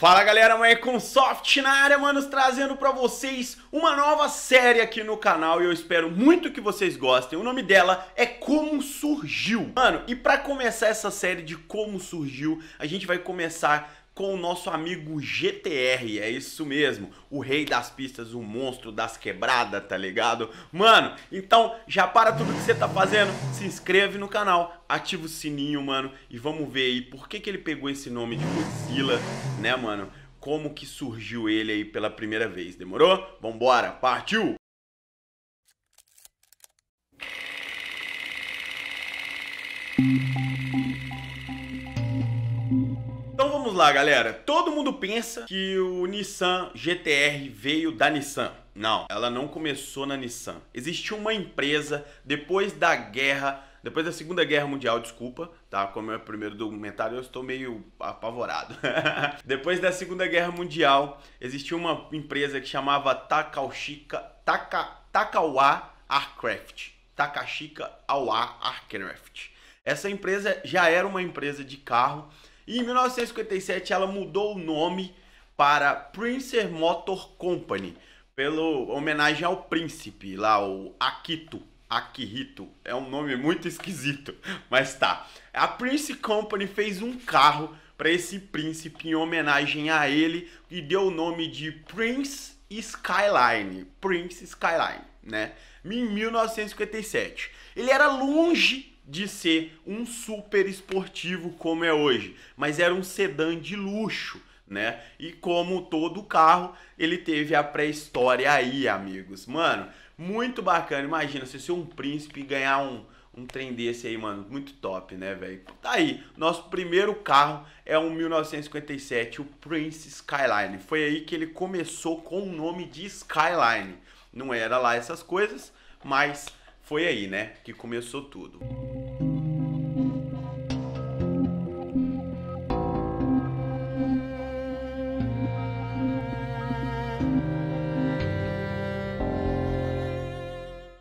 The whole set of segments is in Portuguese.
Fala galera, com Soft na área, manos, trazendo para vocês uma nova série aqui no canal e eu espero muito que vocês gostem. O nome dela é Como Surgiu. Mano, e para começar essa série de Como Surgiu, a gente vai começar com o nosso amigo GTR, é isso mesmo, o rei das pistas, o monstro das quebradas, tá ligado? Mano, então já para tudo que você tá fazendo, se inscreve no canal, ativa o sininho, mano, e vamos ver aí por que, que ele pegou esse nome de Godzilla, né, mano? Como que surgiu ele aí pela primeira vez, demorou? Vambora, partiu! Música vamos lá, galera. Todo mundo pensa que o Nissan GTR veio da Nissan. Não, ela não começou na Nissan. Existiu uma empresa depois da guerra, depois da Segunda Guerra Mundial, desculpa, tá? Como é o primeiro documentário, eu estou meio apavorado. depois da Segunda Guerra Mundial, existiu uma empresa que chamava Takashika, Taka, Takawa Aircraft. Takashika Awa Aircraft. Essa empresa já era uma empresa de carro e em 1957 ela mudou o nome para Princer Motor Company, pelo homenagem ao príncipe lá, o Akito. Akihito é um nome muito esquisito, mas tá. A Prince Company fez um carro para esse príncipe em homenagem a ele e deu o nome de Prince Skyline, Prince Skyline, né? Em 1957. Ele era longe de ser um super esportivo como é hoje, mas era um sedã de luxo, né? E como todo carro, ele teve a pré-história aí, amigos. Mano, muito bacana. Imagina você ser um príncipe e ganhar um, um trem desse aí, mano. Muito top, né, velho? Tá aí. Nosso primeiro carro é um 1957, o Prince Skyline. Foi aí que ele começou com o nome de Skyline. Não era lá essas coisas, mas foi aí, né, que começou tudo.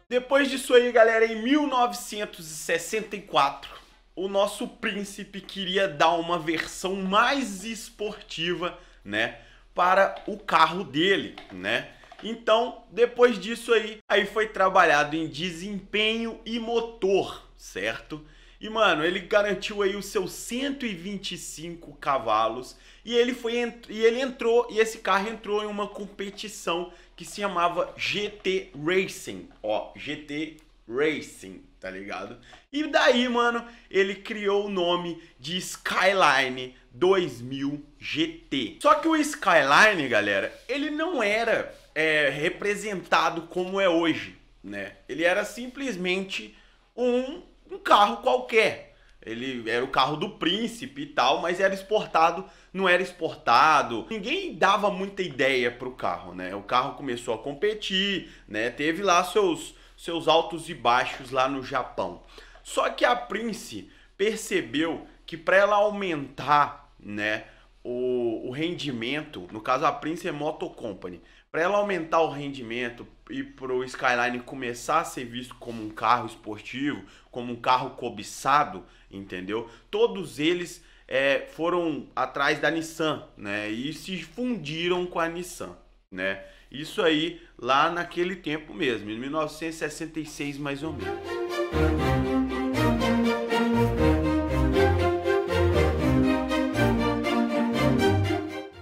Depois disso aí, galera, em 1964, o nosso príncipe queria dar uma versão mais esportiva, né, para o carro dele, né? Então, depois disso aí, aí foi trabalhado em desempenho e motor, certo? E mano, ele garantiu aí os seus 125 cavalos e ele foi e ele entrou e esse carro entrou em uma competição que se chamava GT Racing, ó, GT Racing, tá ligado? E daí, mano, ele criou o nome de Skyline 2000 GT. Só que o Skyline, galera, ele não era é, representado como é hoje, né? Ele era simplesmente um, um carro qualquer. Ele era o carro do príncipe e tal, mas era exportado, não era exportado. Ninguém dava muita ideia pro carro, né? O carro começou a competir, né? Teve lá seus seus altos e baixos lá no Japão. Só que a Prince percebeu que para ela aumentar, né, o, o rendimento, no caso a Prince é Motor Company, para ela aumentar o rendimento e para o Skyline começar a ser visto como um carro esportivo, como um carro cobiçado, entendeu? Todos eles é, foram atrás da Nissan, né? E se fundiram com a Nissan, né? Isso aí lá naquele tempo mesmo, em 1966 mais ou menos.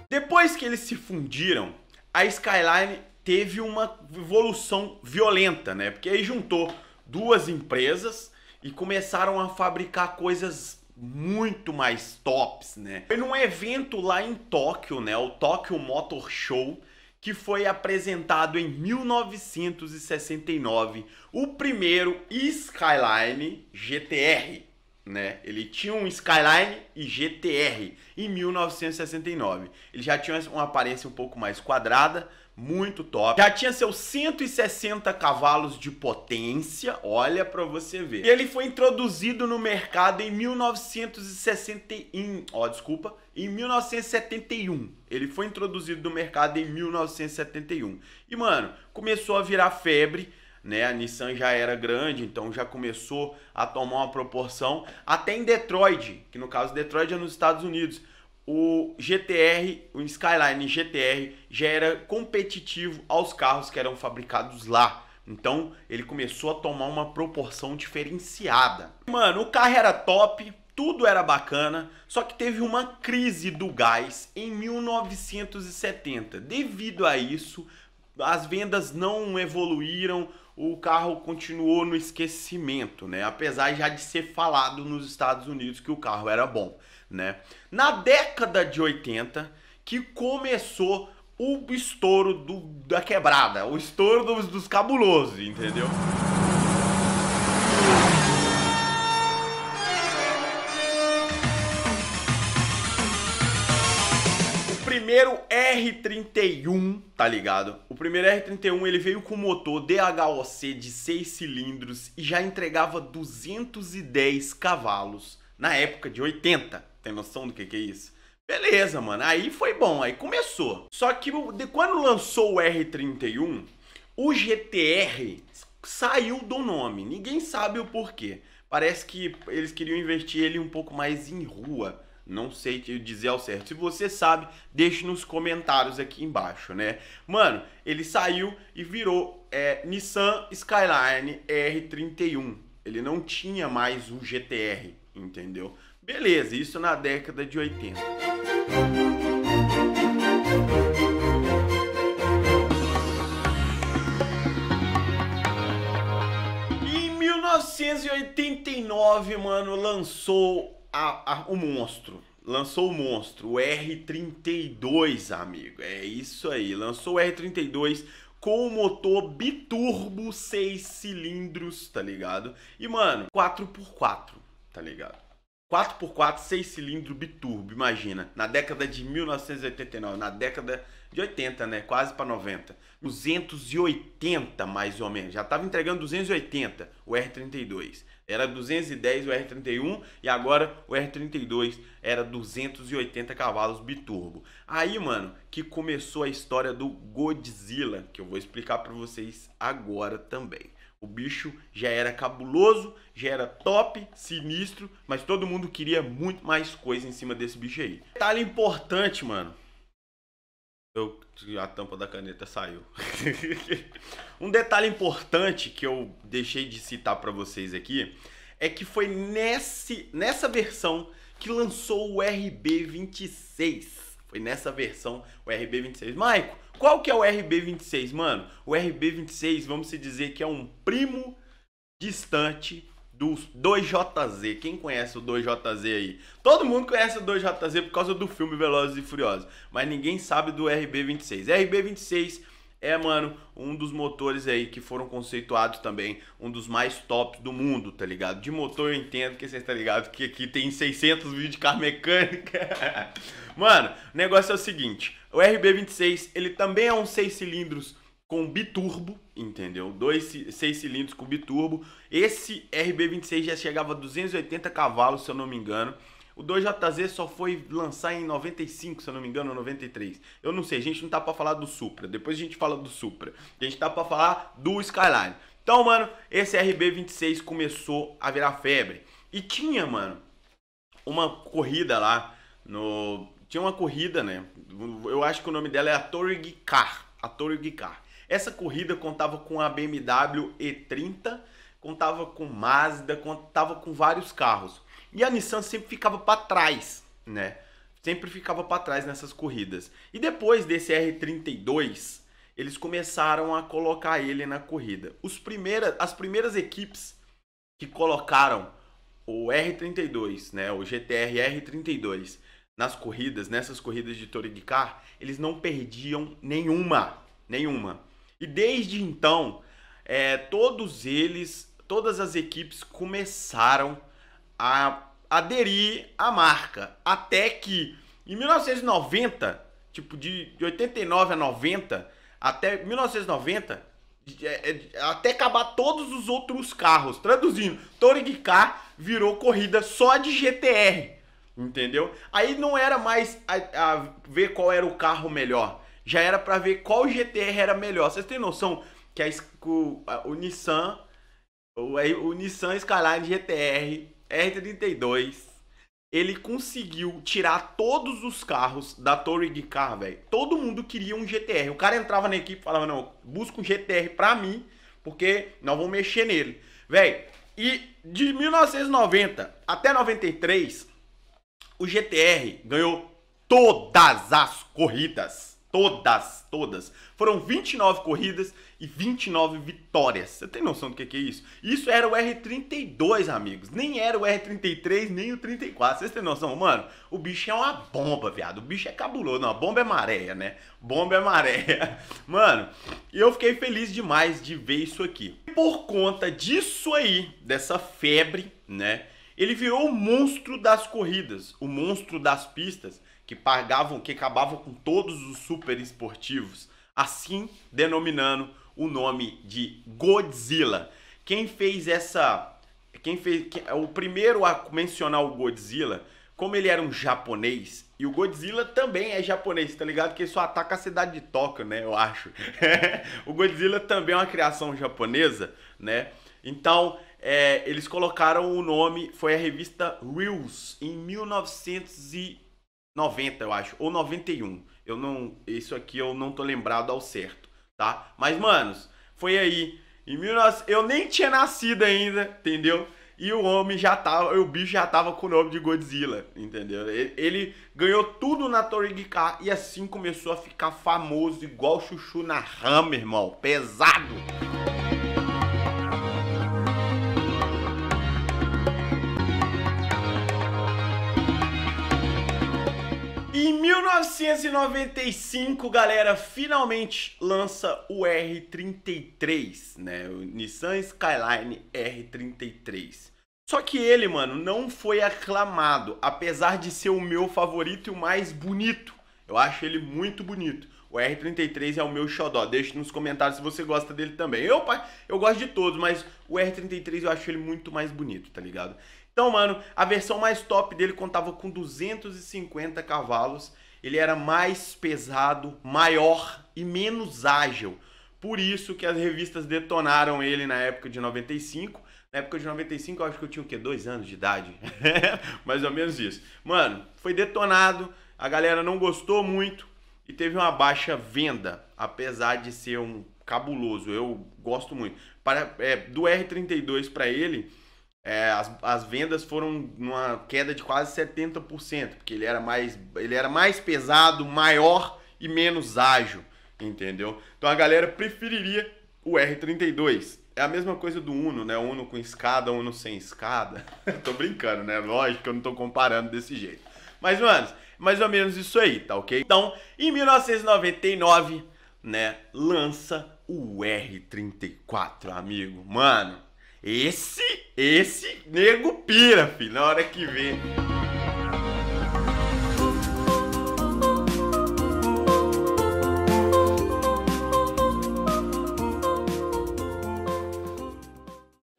Depois que eles se fundiram, a Skyline teve uma evolução violenta, né? Porque aí juntou duas empresas e começaram a fabricar coisas muito mais tops, né? Foi num evento lá em Tóquio, né? O Tóquio Motor Show, que foi apresentado em 1969, o primeiro Skyline GTR né? Ele tinha um Skyline e GTR em 1969. Ele já tinha uma aparência um pouco mais quadrada, muito top. Já tinha seus 160 cavalos de potência, olha para você ver. E ele foi introduzido no mercado em 1961, ó, desculpa, em 1971. Ele foi introduzido no mercado em 1971. E mano, começou a virar febre né? A Nissan já era grande, então já começou a tomar uma proporção. Até em Detroit, que no caso Detroit é nos Estados Unidos, o GTR, o Skyline GTR já era competitivo aos carros que eram fabricados lá. Então ele começou a tomar uma proporção diferenciada. Mano, o carro era top, tudo era bacana, só que teve uma crise do gás em 1970. Devido a isso, as vendas não evoluíram, o carro continuou no esquecimento, né? Apesar já de ser falado nos Estados Unidos que o carro era bom, né? Na década de 80 que começou o estouro do, da quebrada, o estouro dos, dos cabulosos, entendeu? primeiro R31, tá ligado? O primeiro R31 ele veio com motor DHOC de 6 cilindros e já entregava 210 cavalos na época de 80. Tem noção do que, que é isso? Beleza, mano. Aí foi bom, aí começou. Só que de quando lançou o R31, o GTR saiu do nome. Ninguém sabe o porquê. Parece que eles queriam investir ele um pouco mais em rua não sei te dizer ao certo. Se você sabe, deixe nos comentários aqui embaixo, né? Mano, ele saiu e virou é, Nissan Skyline R31. Ele não tinha mais o GTR, entendeu? Beleza, isso na década de 80. Em 1989, mano, lançou a, a, o monstro. Lançou o monstro, o R32, amigo. É isso aí. Lançou o R32 com o motor biturbo 6 cilindros, tá ligado? E, mano, 4x4, tá ligado? 4x4, 6 cilindros biturbo, imagina. Na década de 1989, na década de 80, né? Quase para 90. 280 mais ou menos. Já tava entregando 280 o R32. Era 210 o R31 e agora o R32 era 280 cavalos biturbo. Aí, mano, que começou a história do Godzilla, que eu vou explicar para vocês agora também. O bicho já era cabuloso, já era top, sinistro, mas todo mundo queria muito mais coisa em cima desse bicho aí. Detalhe importante, mano eu, a tampa da caneta saiu. um detalhe importante que eu deixei de citar para vocês aqui é que foi nesse, nessa versão que lançou o RB26. Foi nessa versão o RB26. Maico, qual que é o RB26, mano? O RB26, vamos se dizer que é um primo distante do 2JZ. Quem conhece o 2JZ aí? Todo mundo conhece o 2JZ por causa do filme Velozes e Furiosos, mas ninguém sabe do RB26. RB26 é, mano, um dos motores aí que foram conceituados também, um dos mais tops do mundo, tá ligado? De motor eu entendo que vocês tá ligado que aqui tem 600 vídeos de carro mecânica. mano, o negócio é o seguinte, o RB26, ele também é um 6 cilindros com biturbo, entendeu? Dois, seis cilindros com biturbo. Esse RB26 já chegava a 280 cavalos, se eu não me engano. O 2JZ só foi lançar em 95, se eu não me engano, 93. Eu não sei, a gente não tá pra falar do Supra. Depois a gente fala do Supra. A gente tá pra falar do Skyline. Então, mano, esse RB26 começou a virar febre. E tinha, mano, uma corrida lá no... Tinha uma corrida, né? Eu acho que o nome dela é a Torre Car. A Torre Car. Essa corrida contava com a BMW E30, contava com Mazda, contava com vários carros. E a Nissan sempre ficava para trás, né? Sempre ficava para trás nessas corridas. E depois desse R32, eles começaram a colocar ele na corrida. Os primeiras, as primeiras equipes que colocaram o R32, né, o GTR R32 nas corridas, nessas corridas de Touring Car, eles não perdiam nenhuma, nenhuma. E desde então, é, todos eles, todas as equipes começaram a aderir à marca. Até que em 1990, tipo de 89 a 90, até 1990, é, é, até acabar todos os outros carros. Traduzindo, Touring Car virou corrida só de GTR, entendeu? Aí não era mais a, a ver qual era o carro melhor já era para ver qual GTR era melhor. Vocês têm noção que a, o, a, o Nissan, o, o Nissan Skyline GTR R32, ele conseguiu tirar todos os carros da Touring Car, velho. Todo mundo queria um GTR. O cara entrava na equipe e falava, não, busca um GTR pra mim, porque não vou mexer nele. Velho, e de 1990 até 93, o GTR ganhou todas as corridas. Todas, todas. Foram 29 corridas e 29 vitórias. Você tem noção do que é isso? Isso era o R32, amigos. Nem era o R33, nem o 34. Vocês têm noção, mano? O bicho é uma bomba, viado. O bicho é cabuloso. Não, a bomba é maréia, né? Bomba é maréia. Mano, e eu fiquei feliz demais de ver isso aqui. E por conta disso aí, dessa febre, né? Ele virou o monstro das corridas, o monstro das pistas que pagavam, que acabavam com todos os super esportivos, assim denominando o nome de Godzilla. Quem fez essa. Quem fez. É o primeiro a mencionar o Godzilla, como ele era um japonês, e o Godzilla também é japonês, tá ligado? Que ele só ataca a cidade de Tóquio, né? Eu acho. o Godzilla também é uma criação japonesa, né? Então, é, eles colocaram o nome, foi a revista Reels, em 1900 e 90, eu acho, ou 91. Eu não, isso aqui eu não tô lembrado ao certo, tá? Mas manos, foi aí em 19... eu nem tinha nascido ainda, entendeu? E o homem já tava, o bicho já tava com o nome de Godzilla, entendeu? Ele, ele ganhou tudo na Torigika e assim começou a ficar famoso igual chuchu na rama, irmão, pesado. Em 1995, galera, finalmente lança o R33, né? O Nissan Skyline R33. Só que ele, mano, não foi aclamado, apesar de ser o meu favorito e o mais bonito. Eu acho ele muito bonito. O R33 é o meu xodó. Deixe nos comentários se você gosta dele também. Eu, eu gosto de todos, mas o R33 eu acho ele muito mais bonito, tá ligado? Então, mano, a versão mais top dele contava com 250 cavalos. Ele era mais pesado, maior e menos ágil. Por isso que as revistas detonaram ele na época de 95. Na época de 95, eu acho que eu tinha o quê? Dois anos de idade. mais ou menos isso. Mano, foi detonado, a galera não gostou muito e teve uma baixa venda, apesar de ser um cabuloso. Eu gosto muito. Para, é, do R32 para ele, é, as, as vendas foram numa queda de quase 70%, porque ele era mais, ele era mais pesado, maior e menos ágil, entendeu? Então a galera preferiria o R32. É a mesma coisa do Uno, né? Uno com escada, Uno sem escada. tô brincando, né? Lógico que eu não tô comparando desse jeito. Mas, mano, mais ou menos isso aí, tá ok? Então, em 1999, né, lança o R34, amigo. Mano, esse, esse nego pira, filho, na hora que vê.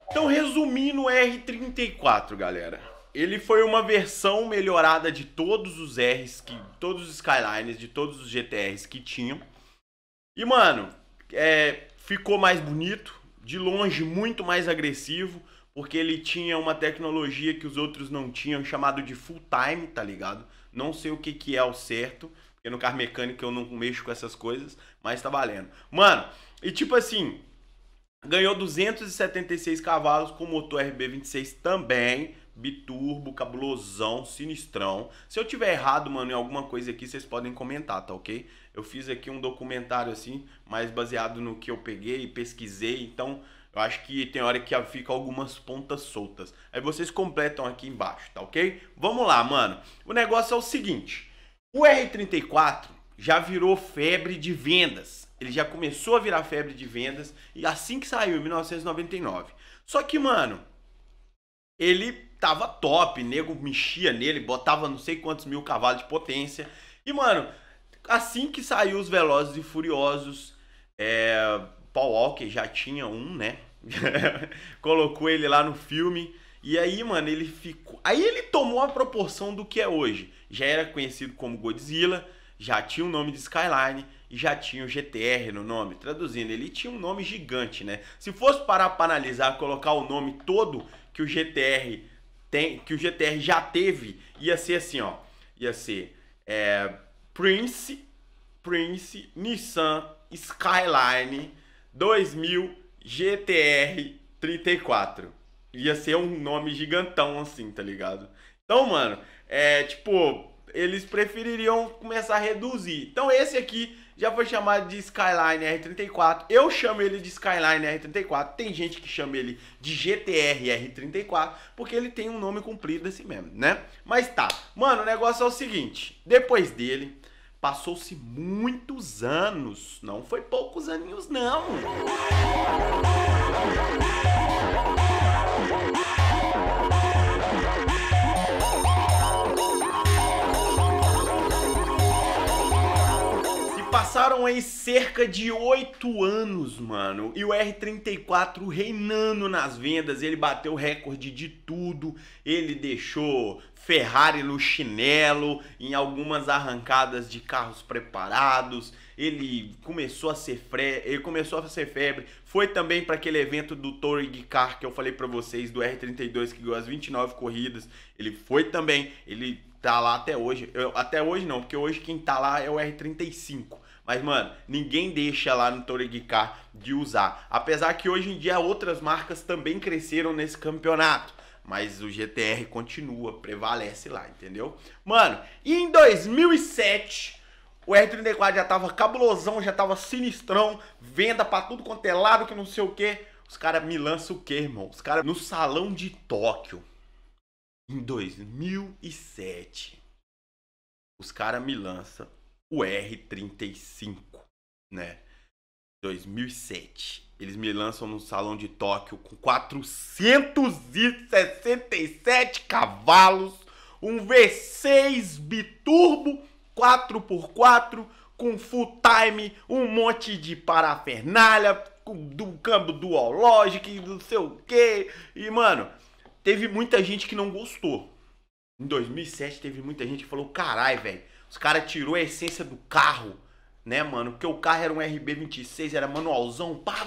Então, resumindo o R34, galera. Ele foi uma versão melhorada de todos os R's, que, todos os Skylines, de todos os GTRs que tinham. E, mano, é, ficou mais bonito, de longe muito mais agressivo, porque ele tinha uma tecnologia que os outros não tinham, chamado de full time, tá ligado? Não sei o que, que é ao certo, porque no carro mecânico eu não mexo com essas coisas, mas tá valendo. Mano, e tipo assim, ganhou 276 cavalos com motor RB26 também, biturbo, cabulosão, sinistrão. Se eu tiver errado, mano, em alguma coisa aqui, vocês podem comentar, tá ok? Eu fiz aqui um documentário assim, mais baseado no que eu peguei, e pesquisei, então eu acho que tem hora que fica algumas pontas soltas. Aí vocês completam aqui embaixo, tá ok? Vamos lá, mano. O negócio é o seguinte: o R34 já virou febre de vendas. Ele já começou a virar febre de vendas e assim que saiu em 1999. Só que, mano, ele tava top, nego mexia nele, botava não sei quantos mil cavalos de potência. E, mano, assim que saiu os Velozes e Furiosos, é, Paul Walker já tinha um, né? Colocou ele lá no filme. E aí, mano, ele ficou. Aí ele tomou a proporção do que é hoje. Já era conhecido como Godzilla, já tinha o nome de Skyline e já tinha o GTR no nome. Traduzindo, ele tinha um nome gigante, né? Se fosse parar para analisar, colocar o nome todo que o GTR tem, que o GTR já teve ia ser assim, ó. Ia ser é, Prince, Prince, Nissan Skyline 2000 GTR 34. Ia ser um nome gigantão assim, tá ligado? Então, mano, é tipo, eles prefeririam começar a reduzir. Então esse aqui já foi chamado de Skyline R34. Eu chamo ele de Skyline R34. Tem gente que chama ele de GTR R34, porque ele tem um nome comprido assim mesmo, né? Mas tá. Mano, o negócio é o seguinte, depois dele passou-se muitos anos, não foi poucos aninhos não. passaram aí cerca de 8 anos, mano, e o R34 reinando nas vendas, ele bateu recorde de tudo, ele deixou Ferrari no chinelo, em algumas arrancadas de carros preparados. Ele começou a ser febre, ele começou a ser febre. Foi também para aquele evento do Touring Car que eu falei para vocês do R32 que ganhou as 29 corridas. Ele foi também, ele tá lá até hoje. Eu, até hoje não, porque hoje quem tá lá é o R35. Mas, mano, ninguém deixa lá no Toreguicar de usar. Apesar que hoje em dia outras marcas também cresceram nesse campeonato. Mas o GTR continua, prevalece lá, entendeu? Mano, e em 2007, o R34 já tava cabulosão, já tava sinistrão, venda pra tudo quanto é lado, que não sei o que. Os caras me lançam o que, irmão? Os caras no salão de Tóquio, em 2007, os caras me lançam o R35, né? 2007. Eles me lançam no salão de Tóquio com 467 cavalos, um V6 biturbo 4x4 com full time, um monte de parafernália, do câmbio dual logic, não sei o que. E mano, teve muita gente que não gostou. Em 2007 teve muita gente que falou: "Carai, velho, os caras tirou a essência do carro, né, mano? Porque o carro era um RB26, era manualzão, pá,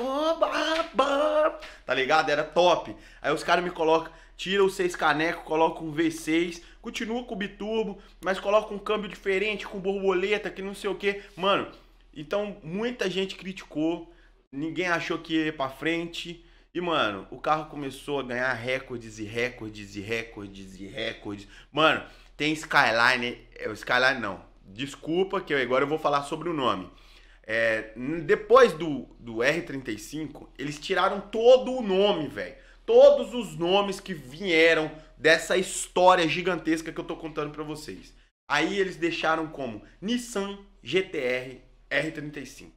tá ligado? Era top. Aí os caras me colocam, tira os seis caneco, coloca um V6, continua com o biturbo, mas coloca um câmbio diferente, com borboleta, que não sei o que. Mano, então muita gente criticou, ninguém achou que ia pra frente. E, mano, o carro começou a ganhar recordes e recordes e recordes e recordes. Mano, tem Skyline. É, o Skyline não. Desculpa que agora eu vou falar sobre o nome. É, depois do, do R35, eles tiraram todo o nome, velho. Todos os nomes que vieram dessa história gigantesca que eu tô contando para vocês. Aí eles deixaram como Nissan GTR R35.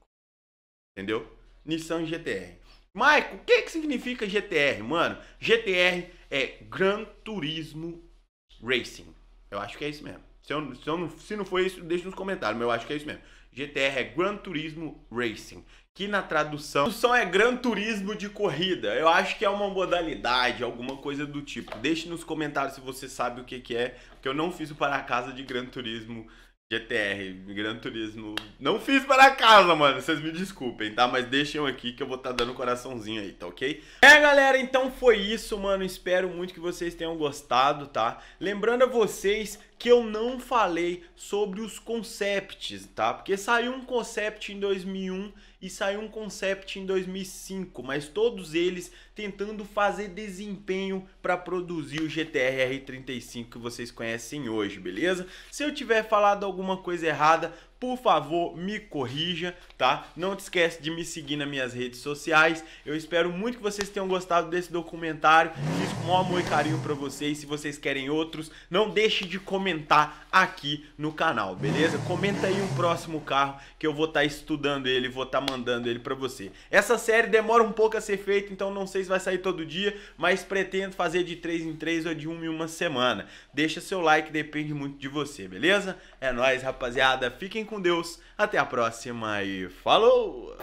Entendeu? Nissan GTR. Maico, o que, que significa GTR, mano? GTR é Gran Turismo Racing. Eu acho que é isso mesmo. Se, eu, se, eu não, se não foi isso, deixa nos comentários, mas eu acho que é isso mesmo. GTR é Gran Turismo Racing, que na tradução, tradução é Gran Turismo de corrida. Eu acho que é uma modalidade, alguma coisa do tipo. Deixe nos comentários se você sabe o que, que é, porque eu não fiz o para casa de Gran Turismo GTR, Gran Turismo. Não fiz para casa, mano. Vocês me desculpem, tá? Mas deixem aqui que eu vou estar tá dando coraçãozinho aí, tá ok? É, galera, então foi isso, mano. Espero muito que vocês tenham gostado, tá? Lembrando a vocês que eu não falei sobre os concepts, tá? Porque saiu um concept em 2001 e saiu um concept em 2005, mas todos eles tentando fazer desempenho para produzir o GTR R35 que vocês conhecem hoje, beleza? Se eu tiver falado alguma coisa errada, por favor, me corrija, tá? Não te esquece de me seguir nas minhas redes sociais. Eu espero muito que vocês tenham gostado desse documentário. Fiz com amor e carinho para vocês. Se vocês querem outros, não deixe de comentar aqui no canal, beleza? Comenta aí um próximo carro que eu vou estar tá estudando ele, vou estar tá mandando ele para você. Essa série demora um pouco a ser feita, então não sei se vai sair todo dia, mas pretendo fazer de 3 em 3 ou de 1 em uma semana. Deixa seu like, depende muito de você, beleza? É nóis, rapaziada. Fiquem com Deus. Até a próxima e falou!